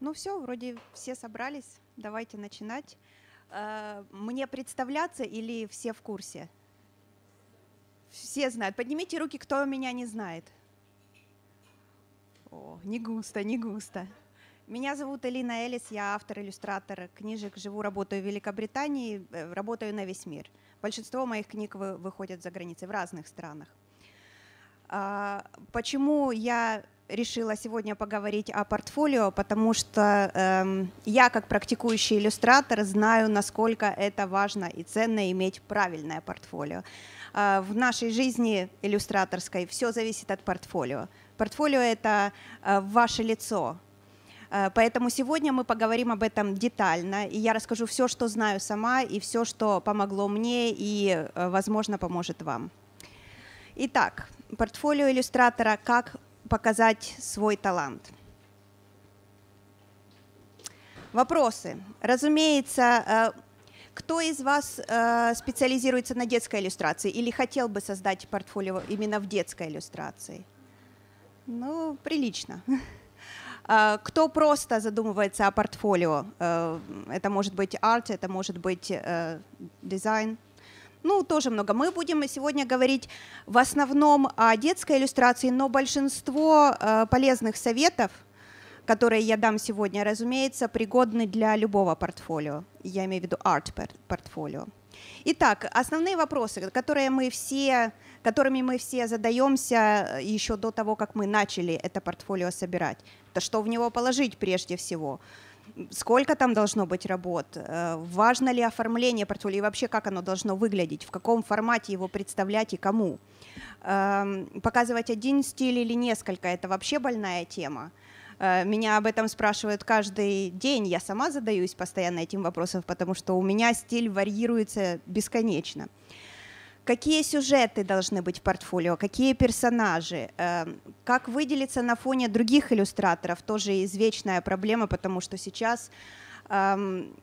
Ну все, вроде все собрались, давайте начинать. Э, мне представляться или все в курсе? Все знают. Поднимите руки, кто меня не знает. О, не густо, не густо. Меня зовут Элина Элис, я автор-иллюстратор книжек «Живу, работаю в Великобритании», э, работаю на весь мир. Большинство моих книг выходят за границей в разных странах. А, почему я решила сегодня поговорить о портфолио, потому что э, я, как практикующий иллюстратор, знаю, насколько это важно и ценно иметь правильное портфолио. Э, в нашей жизни иллюстраторской все зависит от портфолио. Портфолио это э, ваше лицо. Э, поэтому сегодня мы поговорим об этом детально, и я расскажу все, что знаю сама, и все, что помогло мне и, э, возможно, поможет вам. Итак, портфолио иллюстратора как показать свой талант. Вопросы. Разумеется, э, кто из вас э, специализируется на детской иллюстрации или хотел бы создать портфолио именно в детской иллюстрации? Ну, прилично. Э, кто просто задумывается о портфолио? Это может быть арт, это может быть дизайн ну, тоже много. Мы будем сегодня говорить в основном о детской иллюстрации, но большинство э, полезных советов, которые я дам сегодня, разумеется, пригодны для любого портфолио. Я имею в виду арт-портфолио. Итак, основные вопросы, которые мы все, которыми мы все задаемся э, еще до того, как мы начали это портфолио собирать. Это что в него положить прежде всего? сколько там должно быть работ, э, важно ли оформление портфолио и вообще как оно должно выглядеть, в каком формате его представлять и кому. Эм, показывать один стиль или несколько – это вообще больная тема. Э, меня об этом спрашивают каждый день. Я сама задаюсь постоянно этим вопросом, потому что у меня стиль варьируется бесконечно. Какие сюжеты должны быть в портфолио, какие персонажи, эм, как выделиться на фоне других иллюстраторов, тоже извечная проблема, потому что сейчас эм,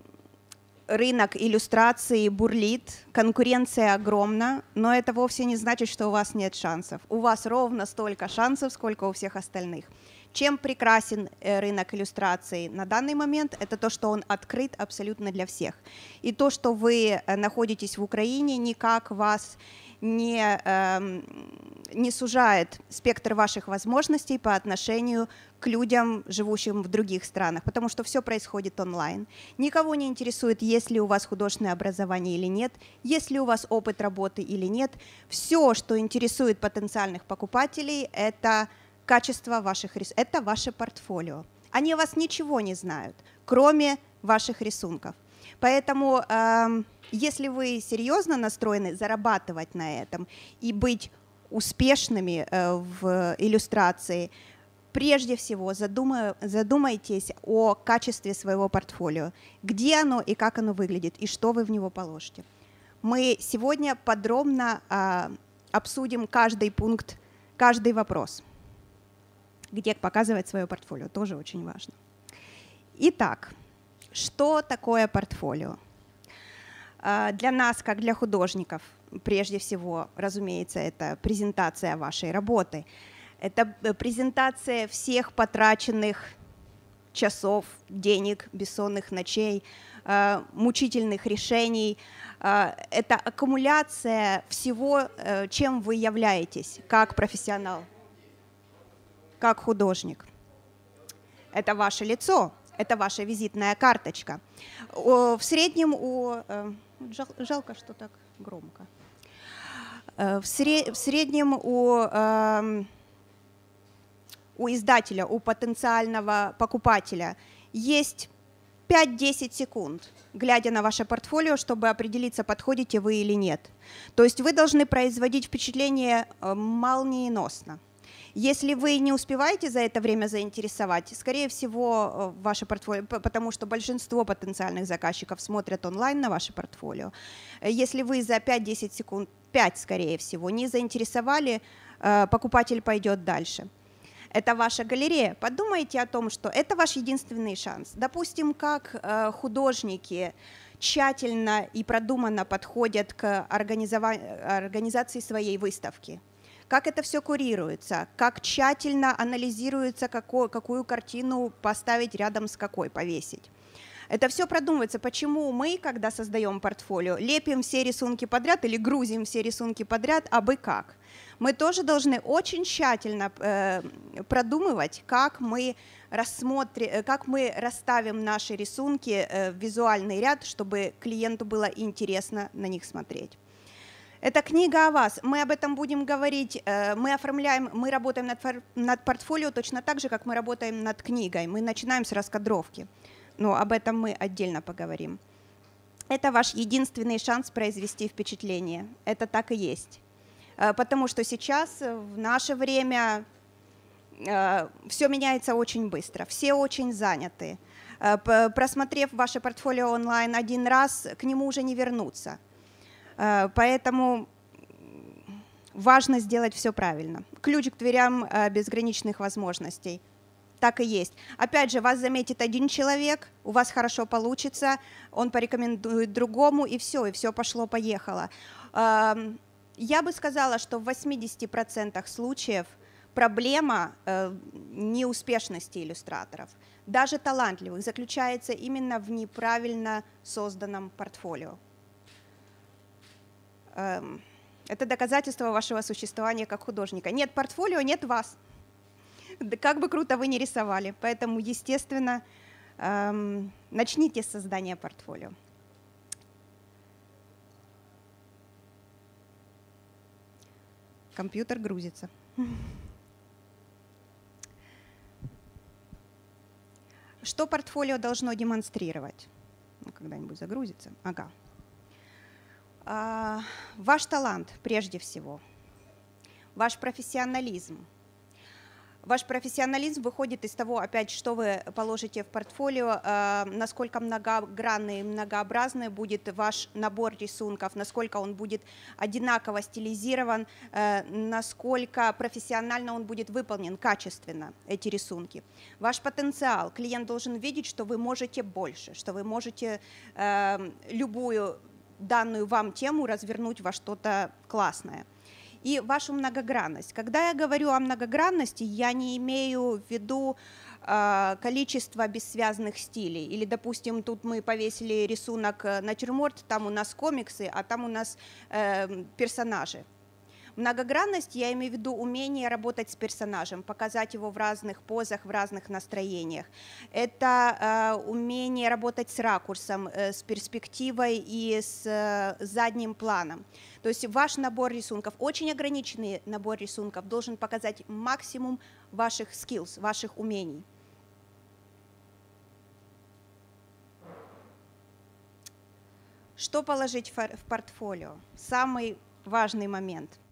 рынок иллюстрации бурлит, конкуренция огромна, но это вовсе не значит, что у вас нет шансов. У вас ровно столько шансов, сколько у всех остальных. Чем прекрасен э, рынок иллюстрации на данный момент, это то, что он открыт абсолютно для всех. И то, что вы э, находитесь в Украине, никак вас не, эм, не сужает спектр ваших возможностей по отношению к людям, живущим в других странах, потому что все происходит онлайн. Никого не интересует, есть ли у вас художественное образование или нет, есть ли у вас опыт работы или нет. Все, что интересует потенциальных покупателей, это качество ваших рисунков, это ваше портфолио. Они о вас ничего не знают, кроме ваших рисунков. Поэтому эм, если вы серьезно настроены зарабатывать на этом и быть успешными э, в иллюстрации, прежде всего задумай, задумайтесь о качестве своего портфолио, где оно и как оно выглядит, и что вы в него положите. Мы сегодня подробно а, обсудим каждый пункт, каждый вопрос, где показывать свое портфолио, тоже очень важно. Итак, что такое портфолио? А, для нас, как для художников, прежде всего, разумеется, это презентация вашей работы. Это э, презентация всех потраченных часов, денег, бессонных ночей, э, мучительных решений. Э, это аккумуляция всего, чем вы являетесь, как профессионал, как художник. Это ваше лицо, это ваша визитная карточка. В среднем у... Э, жалко, что так громко. Э, в среднем у, эм, у издателя, у потенциального покупателя есть 5-10 секунд, глядя на ваше портфолио, чтобы определиться, подходите вы или нет. То есть вы должны производить впечатление э, молниеносно. Если вы не успеваете за это время заинтересовать, скорее всего, э, ваше портфолио, потому что большинство потенциальных заказчиков смотрят онлайн на ваше портфолио. Если вы за 5-10 секунд, 5, скорее всего, не заинтересовали, э, покупатель пойдет дальше это ваша галерея. Подумайте о том, что это ваш единственный шанс. Допустим, как э, художники тщательно и продуманно подходят к организации своей выставки как это все курируется, как тщательно анализируется, какую, какую картину поставить рядом с какой, повесить. Это все продумывается, почему мы, когда создаем портфолио, лепим все рисунки подряд или грузим все рисунки подряд, а бы как. Мы тоже должны очень тщательно э, продумывать, как мы, рассмотри, э, как мы расставим наши рисунки э, в визуальный ряд, чтобы клиенту было интересно на них смотреть. Это книга о вас. Мы об этом будем говорить. Э, мы оформляем, мы работаем над, над портфолио точно так же, как мы работаем над книгой. Мы начинаем с раскадровки. Но об этом мы отдельно поговорим. Это ваш единственный шанс произвести впечатление. Это так и есть. Э, потому что сейчас, э, в наше время, все меняется очень быстро. Все очень заняты. Просмотрев ваше портфолио онлайн один раз, к нему уже не вернуться. Э, поэтому важно сделать все правильно. Ключ к дверям э, безграничных возможностей. Так и есть. Опять же, вас заметит один человек, у вас хорошо получится, он порекомендует другому, и все, и все пошло-поехало. Эм, я бы сказала, что в 80% случаев проблема э, неуспешности иллюстраторов, даже талантливых, заключается именно в неправильно созданном портфолио. Эм, это доказательство вашего существования как художника. Нет портфолио, нет вас. Как бы круто вы ни рисовали. Поэтому, естественно, эм, начните с создания портфолио. Компьютер грузится. Что портфолио должно демонстрировать? Ну, когда-нибудь загрузится. Ага. А, ваш талант прежде всего, ваш профессионализм. Ваш профессионализм выходит из того, опять, что вы положите в портфолио, а, насколько многогранный и многообразный будет ваш набор рисунков, насколько он будет одинаково стилизирован, а, насколько профессионально он будет выполнен, качественно эти рисунки. Ваш потенциал. Клиент должен видеть, что вы можете больше, что вы можете любую данную вам тему развернуть во что-то классное. И вашу многогранность. Когда я говорю о многогранности, я не имею в виду а, количество бессвязных стилей. Или, допустим, тут мы повесили рисунок э, натюрморт, там у нас комиксы, а там у нас э, персонажи. Многогранность, я имею в виду умение работать с персонажем, показать его в разных позах, в разных настроениях. Это э, умение работать с ракурсом, э, с перспективой и с э, задним планом. То есть ваш набор рисунков, очень ограниченный набор рисунков, должен показать максимум ваших skills, ваших умений. Что положить в портфолио? Самый важный момент –